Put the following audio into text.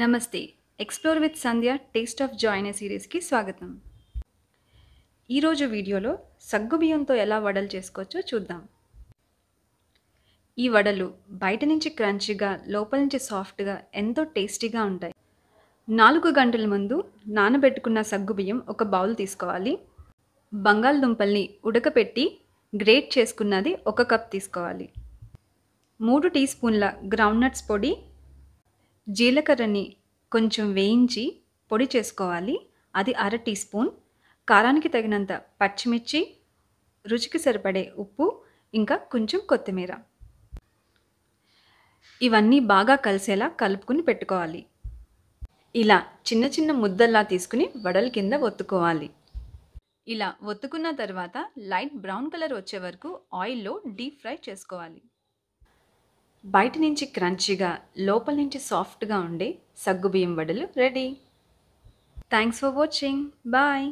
నమస్తే explore with Sandhya taste of joy అనే సిరీస్కి స్వాగతం ఈరోజు వీడియోలో సగ్గు బియ్యంతో ఎలా వడలు చేసుకోవచ్చో చూద్దాం ఈ వడలు బయట నుంచి క్రంచిగా లోపల నుంచి సాఫ్ట్గా ఎంతో టేస్టీగా ఉంటాయి నాలుగు గంటల ముందు నానబెట్టుకున్న సగ్గు బియ్యం ఒక బౌల్ తీసుకోవాలి బంగాళదుంపల్ని ఉడకపెట్టి గ్రేట్ చేసుకున్నది ఒక కప్ తీసుకోవాలి మూడు టీ స్పూన్ల గ్రౌండ్నట్స్ పొడి జీలకర్రని కొంచెం వేయించి పొడి చేసుకోవాలి అది అర టీ స్పూన్ కారానికి తగినంత పచ్చిమిర్చి రుచికి సరిపడే ఉప్పు ఇంకా కొంచెం కొత్తిమీర ఇవన్నీ బాగా కలిసేలా కలుపుకుని పెట్టుకోవాలి ఇలా చిన్న చిన్న ముద్దల్లా తీసుకుని వడల కింద ఒత్తుకోవాలి ఇలా ఒత్తుకున్న తర్వాత లైట్ బ్రౌన్ కలర్ వచ్చే వరకు ఆయిల్లో డీప్ ఫ్రై చేసుకోవాలి బయట నుంచి క్రంచిగా లోపల నుంచి సాఫ్ట్గా ఉండే సగ్గుబియ్యం వడలు ready thanks for watching bye